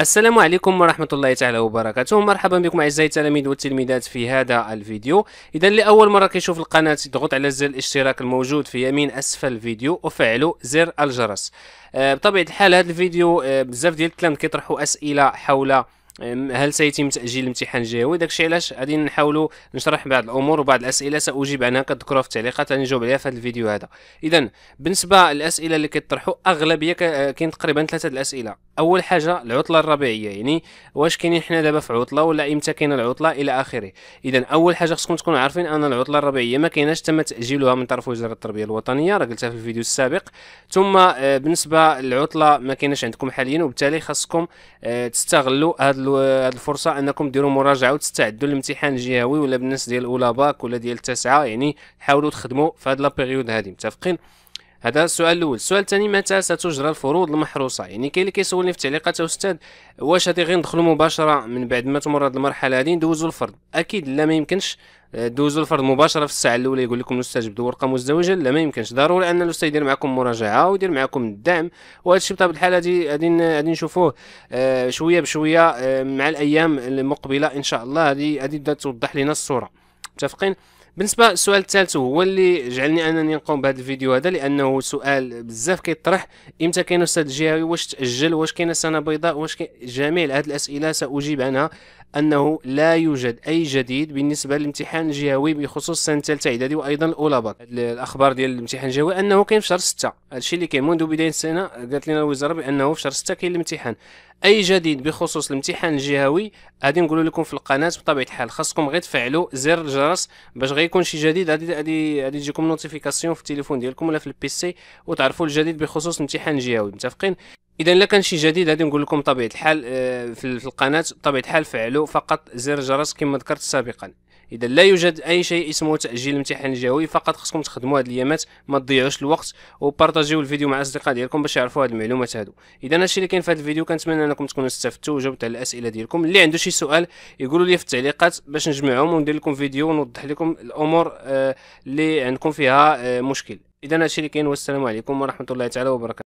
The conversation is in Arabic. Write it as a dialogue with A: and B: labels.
A: السلام عليكم ورحمة الله تعالى وبركاته مرحبا بكم أعزائي التلاميذ والتلميذات في هذا الفيديو إذا لأول مرة كيشوف القناة يضغط على زر الاشتراك الموجود في يمين أسفل الفيديو وفعلوا زر الجرس آه، بطبيعة الحال هذا الفيديو آه، بزاف ديال التلاميذ كيطرحوا أسئلة حول هل سيتم تاجيل الامتحان الجهوي داكشي علاش غادي نحاولوا نشرح بعض الامور وبعض الاسئله ساجيب عنها كتذكروها في التعليقات غادي نجاوب عليها في هذا الفيديو هذا اذا بالنسبه للاسئله اللي كيطرحوا اغلبيه آه، كاين تقريبا ثلاثه الاسئله اول حاجه العطله الربيعيه يعني واش كاينين حنا دابا في عطله ولا امتى كاينه العطله الى اخره اذا اول حاجه خصكم تكونوا عارفين ان العطله الربيعيه ما كايناش تم تاجيلها من طرف وزاره التربيه الوطنيه راه قلتها في الفيديو السابق ثم آه، بالنسبه للعطله ما كايناش عندكم حاليا وبالتالي خاصكم آه، تستغلوا هذا هاد الفرصه انكم ديروا مراجعه وتستعدوا للامتحان الجهوي ولا بالناس ديال اولى باك ولا ديال التاسعه يعني حاولوا تخدموا في هاد لا بيريود هادي متفقين هذا السؤال الاول السؤال الثاني متى ستجرى الفروض المحروسه يعني كاين اللي كيسولني في التعليقات استاذ واش هادي غير ندخلوا مباشره من بعد ما تمر هذه المرحله هذه ندوزوا الفرض اكيد لا ما يمكنش آه، دوزوا الفرض مباشره في الساعه الاولى يقول لكم الاستاذ بدو ورقه مزدوجه لا ما يمكنش ضروري ان الاستاذ يدير معكم مراجعه ويدير معكم الدعم وهذا الشيء بطبيعه الحال غادي غادي نشوفوه آه، شويه بشويه آه مع الايام المقبله ان شاء الله هذه هذه توضح لنا الصوره متفقين بالنسبه للسؤال الثالث هو اللي جعلني انني نقوم بهذا الفيديو هذا لانه سؤال بزاف كيطرح امتى كاين استاذ الجهوي واش تاجل واش كاين سنه بيضاء واش كاين جميع هذه الاسئله ساجيب عنها أنه لا يوجد أي جديد بالنسبة للامتحان الجهوي بخصوص سنة ثالثة إعدادي وأيضا الأولى باك الأخبار ديال الامتحان الجهوي أنه كاين في شهر 6 هادشي اللي كاين منذ بداية السنة قالت لنا الوزارة بأنه في شهر 6 كاين الامتحان أي جديد بخصوص الامتحان الجهوي غادي نقول لكم في القناة بطبيعة الحال خاصكم غير تفعلوا زر الجرس باش غيكون شي جديد غادي غادي غادي تجيكم نوتيفيكاسيون في التليفون ديالكم ولا في البيسي وتعرفوا الجديد بخصوص الامتحان الجهوي متفقين اذا الا كان شي جديد غادي نقول لكم طبيعه الحال آه، في القناه طبيعه الحال فعلوا فقط زر الجرس كما ذكرت سابقا اذا لا يوجد اي شيء اسمه تاجيل الامتحان الجوي فقط خصكم تخدموا هاد الايامات ما تضيعوش الوقت وبارطاجيو الفيديو مع الاصدقاء ديالكم باش يعرفوا هاد المعلومات هادو اذا هادشي اللي كاين في هاد الفيديو كنتمنى انكم تكونوا استفدتوا وجاوبتوا على الاسئله ديالكم اللي عنده شي سؤال يقولوا لي في التعليقات باش نجمعهم وندير لكم فيديو ونوضح لكم الامور آه، اللي عندكم فيها آه، مشكل اذا هادشي اللي كاين والسلام عليكم ورحمه الله تعالى وبركاته